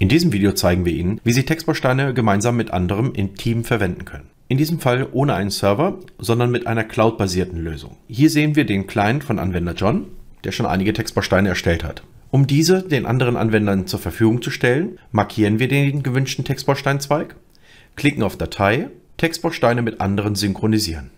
In diesem Video zeigen wir Ihnen, wie Sie Textbausteine gemeinsam mit anderem im Team verwenden können. In diesem Fall ohne einen Server, sondern mit einer Cloud-basierten Lösung. Hier sehen wir den Client von Anwender John, der schon einige Textbausteine erstellt hat. Um diese den anderen Anwendern zur Verfügung zu stellen, markieren wir den gewünschten Textbausteinzweig, klicken auf Datei, Textbausteine mit anderen synchronisieren.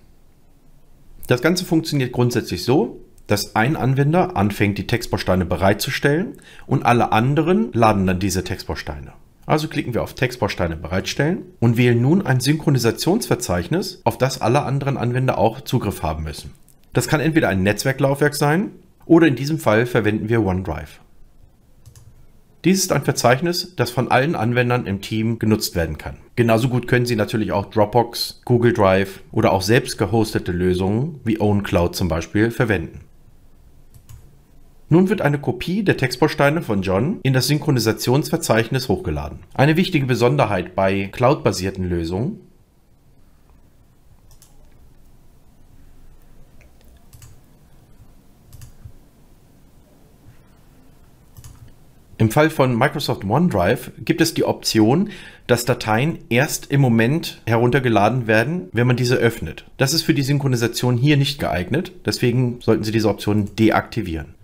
Das Ganze funktioniert grundsätzlich so, dass ein Anwender anfängt, die Textbausteine bereitzustellen und alle anderen laden dann diese Textbausteine. Also klicken wir auf Textbausteine bereitstellen und wählen nun ein Synchronisationsverzeichnis, auf das alle anderen Anwender auch Zugriff haben müssen. Das kann entweder ein Netzwerklaufwerk sein oder in diesem Fall verwenden wir OneDrive. Dies ist ein Verzeichnis, das von allen Anwendern im Team genutzt werden kann. Genauso gut können Sie natürlich auch Dropbox, Google Drive oder auch selbst gehostete Lösungen wie OwnCloud zum Beispiel verwenden. Nun wird eine Kopie der Textbausteine von John in das Synchronisationsverzeichnis hochgeladen. Eine wichtige Besonderheit bei cloud-basierten Lösungen Im Fall von Microsoft OneDrive gibt es die Option, dass Dateien erst im Moment heruntergeladen werden, wenn man diese öffnet. Das ist für die Synchronisation hier nicht geeignet, deswegen sollten Sie diese Option deaktivieren.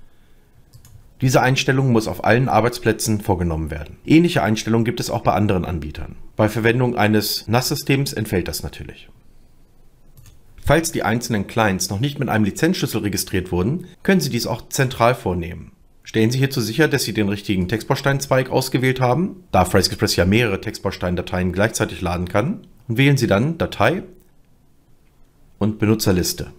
Diese Einstellung muss auf allen Arbeitsplätzen vorgenommen werden. Ähnliche Einstellungen gibt es auch bei anderen Anbietern. Bei Verwendung eines NAS-Systems entfällt das natürlich. Falls die einzelnen Clients noch nicht mit einem Lizenzschlüssel registriert wurden, können Sie dies auch zentral vornehmen. Stellen Sie hierzu sicher, dass Sie den richtigen Textbausteinzweig ausgewählt haben, da FreightExpress ja mehrere Textbaustein-Dateien gleichzeitig laden kann, und wählen Sie dann Datei und Benutzerliste.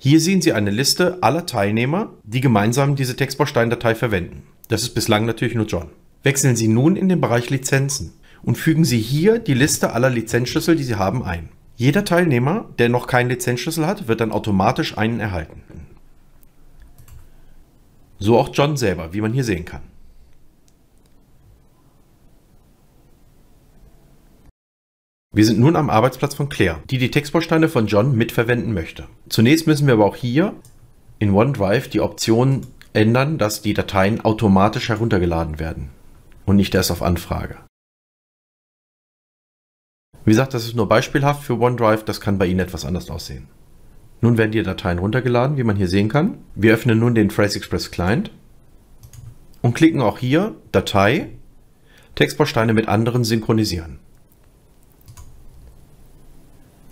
Hier sehen Sie eine Liste aller Teilnehmer, die gemeinsam diese Textbausteindatei verwenden. Das ist bislang natürlich nur John. Wechseln Sie nun in den Bereich Lizenzen und fügen Sie hier die Liste aller Lizenzschlüssel, die Sie haben, ein. Jeder Teilnehmer, der noch keinen Lizenzschlüssel hat, wird dann automatisch einen erhalten. So auch John selber, wie man hier sehen kann. Wir sind nun am Arbeitsplatz von Claire, die die Textbausteine von John mitverwenden möchte. Zunächst müssen wir aber auch hier in OneDrive die Option ändern, dass die Dateien automatisch heruntergeladen werden und nicht erst auf Anfrage. Wie gesagt, das ist nur beispielhaft für OneDrive, das kann bei Ihnen etwas anders aussehen. Nun werden die Dateien runtergeladen, wie man hier sehen kann. Wir öffnen nun den Phrase Express Client und klicken auch hier Datei, Textbausteine mit anderen synchronisieren.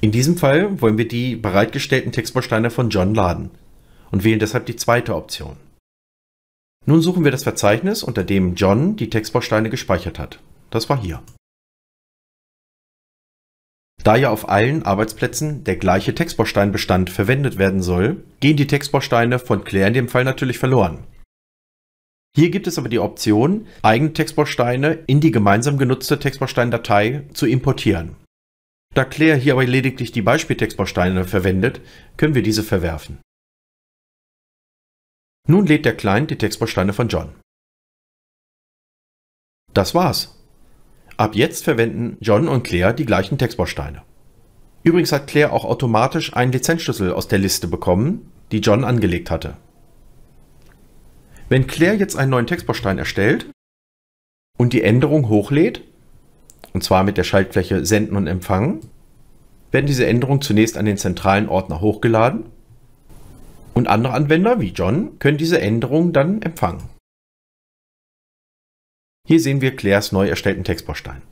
In diesem Fall wollen wir die bereitgestellten Textbausteine von John laden und wählen deshalb die zweite Option. Nun suchen wir das Verzeichnis, unter dem John die Textbausteine gespeichert hat. Das war hier. Da ja auf allen Arbeitsplätzen der gleiche Textbausteinbestand verwendet werden soll, gehen die Textbausteine von Claire in dem Fall natürlich verloren. Hier gibt es aber die Option, eigene Textbausteine in die gemeinsam genutzte Textbausteindatei zu importieren. Da Claire hier aber lediglich die Beispieltextbausteine verwendet, können wir diese verwerfen. Nun lädt der Client die Textbausteine von John. Das war's. Ab jetzt verwenden John und Claire die gleichen Textbausteine. Übrigens hat Claire auch automatisch einen Lizenzschlüssel aus der Liste bekommen, die John angelegt hatte. Wenn Claire jetzt einen neuen Textbaustein erstellt und die Änderung hochlädt, und zwar mit der Schaltfläche Senden und Empfangen, werden diese Änderungen zunächst an den zentralen Ordner hochgeladen und andere Anwender wie John können diese Änderungen dann empfangen. Hier sehen wir Claires neu erstellten Textbaustein.